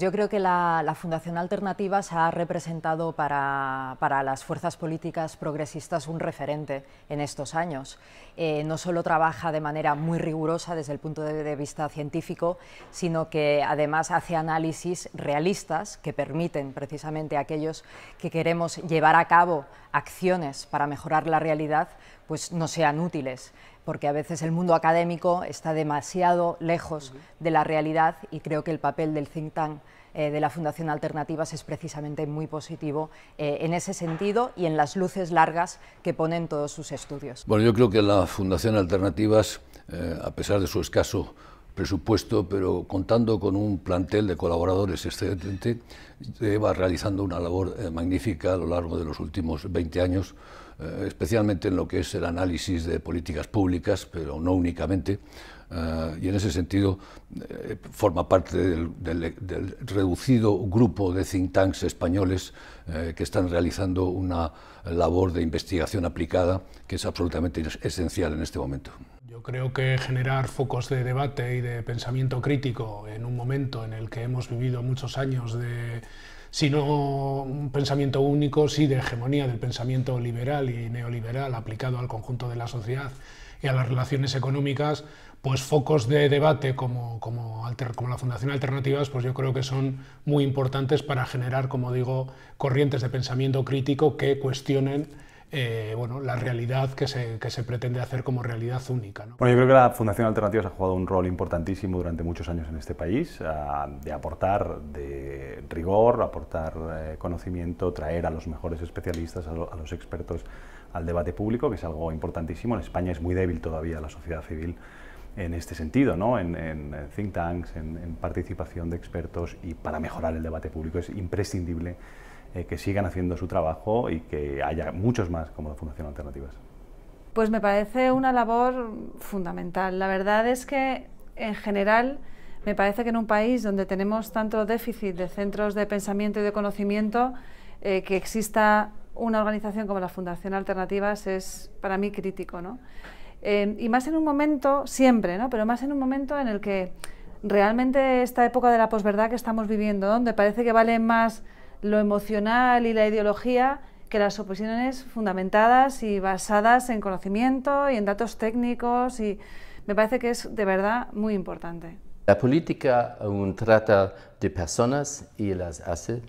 Pues yo creo que la, Fundación Alternativa ha representado para, las fuerzas políticas progresistas un referente en estos años. Eh, no solo trabaja de manera muy rigurosa desde el punto de, vista científico, sino que además hace análisis realistas que permiten precisamente a aquellos que queremos llevar a cabo acciones para mejorar la realidad, pues no sean útiles porque a veces el mundo académico está demasiado lejos de la realidad y creo que el papel del think tank eh, de la Fundación Alternativas es precisamente muy positivo eh, en ese sentido y en las luces largas que ponen todos sus estudios. Bueno, yo creo que la Fundación Alternativas, eh, a pesar de su escaso presupuesto, pero contando con un plantel de colaboradores excelente, va realizando una labor eh, magnífica a lo largo de los últimos 20 años, eh, especialmente en lo que es el análisis de políticas públicas, pero no únicamente, eh, y en ese sentido forma parte del, reducido grupo de think tanks españoles que están realizando una labor de investigación aplicada que es absolutamente esencial en este momento creo que generar focos de debate y de pensamiento crítico en un momento en el que hemos vivido muchos años de, si no un pensamiento único, sí de hegemonía del pensamiento liberal y neoliberal aplicado al conjunto de la sociedad y a las relaciones económicas, pues focos de debate como, como, como la Fundación Alternativas, pues yo creo que son muy importantes para generar, como digo, corrientes de pensamiento crítico que cuestionen eh, bueno, la realidad que se, que se, pretende hacer como realidad única. Bueno, yo creo que la Fundación Alternativas ha jugado un rol importantísimo durante muchos años en este país, ah, de aportar de rigor, aportar eh, conocimiento, traer a los mejores especialistas, a, los expertos al debate público, que es algo importantísimo. En España es muy débil todavía la sociedad civil en este sentido, en, think tanks, en, participación de expertos y para mejorar el debate público es imprescindible eh, que sigan haciendo su trabajo y que haya muchos más como la Fundación Alternativas. Pues me parece una labor fundamental. La verdad es que en general me parece que en un país donde tenemos tanto déficit de centros de pensamiento y de conocimiento, eh, que exista una organización como la Fundación Alternativas es para mí crítico. Eh, y más en un momento, siempre, ¿no? pero más en un momento en el que realmente esta época de la posverdad que estamos viviendo, donde parece que vale más lo emocional y la ideología que las oposiciones fundamentadas y basadas en conocimiento y en datos técnicos y me parece que es de verdad muy importante. La política aún trata de personas y las hace,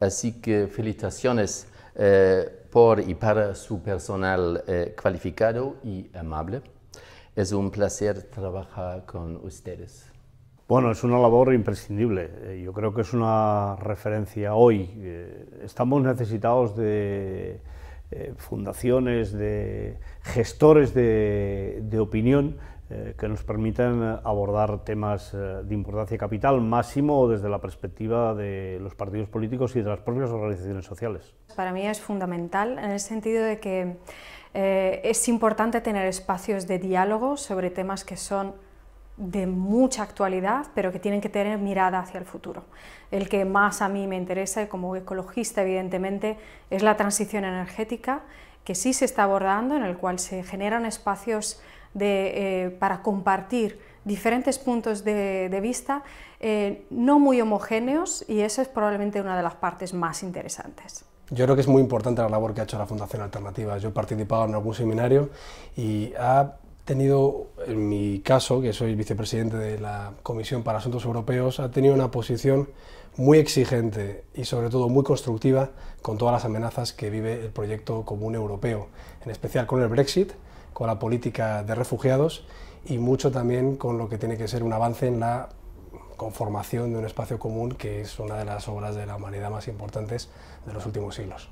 así que felicitaciones eh, por y para su personal eh, cualificado y amable. Es un placer trabajar con ustedes. Bueno, es una labor imprescindible. Eh, yo creo que es una referencia hoy. Eh, estamos necesitados de eh, fundaciones, de gestores de, opinión que nos permitan abordar temas de importancia capital máximo desde la perspectiva de los partidos políticos y de las propias organizaciones sociales. Para mí es fundamental en el sentido de que es importante tener espacios de diálogo sobre temas que son de mucha actualidad, pero que tienen que tener mirada hacia el futuro. El que más a mí me interesa, como ecologista evidentemente, es la transición energética, que sí se está abordando, en el cual se generan espacios de, eh, para compartir diferentes puntos de, vista eh, no muy homogéneos y esa es probablemente una de las partes más interesantes. Yo creo que es muy importante la labor que ha hecho la Fundación Alternativa. Yo he participado en algún seminario y ha tenido, en mi caso, que soy vicepresidente de la Comisión para Asuntos Europeos, ha tenido una posición muy exigente y sobre todo muy constructiva con todas las amenazas que vive el proyecto común europeo, en especial con el Brexit, con la política de refugiados y mucho también con lo que tiene que ser un avance en la conformación de un espacio común que es una de las obras de la humanidad más importantes de los últimos siglos.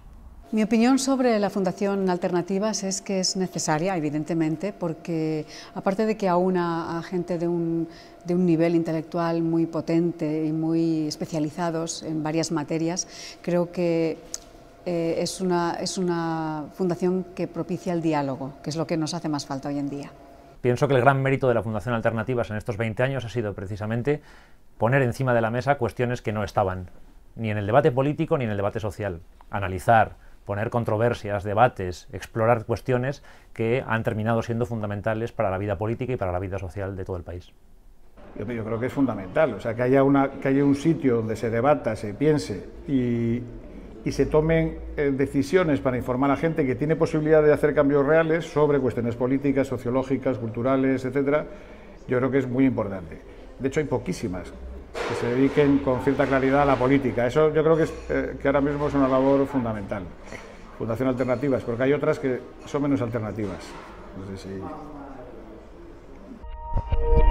Mi opinión sobre la Fundación Alternativas es que es necesaria, evidentemente, porque aparte de que aúna a gente de un, nivel intelectual muy potente y muy especializados en varias materias, creo que eh, es, una, es una fundación que propicia el diálogo, que es lo que nos hace más falta hoy en día. Pienso que el gran mérito de la Fundación Alternativas en estos 20 años ha sido precisamente poner encima de la mesa cuestiones que no estaban, ni en el debate político ni en el debate social, analizar, poner controversias, debates, explorar cuestiones que han terminado siendo fundamentales para la vida política y para la vida social de todo el país. Yo, creo que es fundamental, o sea, que haya, una, que haya un sitio donde se debata, se piense y, se tomen eh, decisiones para informar a gente que tiene posibilidad de hacer cambios reales sobre cuestiones políticas, sociológicas, culturales, etcétera, yo creo que es muy importante. De hecho, hay poquísimas que se dediquen con cierta claridad a la política. Eso yo creo que, es, eh, que ahora mismo es una labor fundamental. Fundación Alternativas, porque hay otras que son menos alternativas. No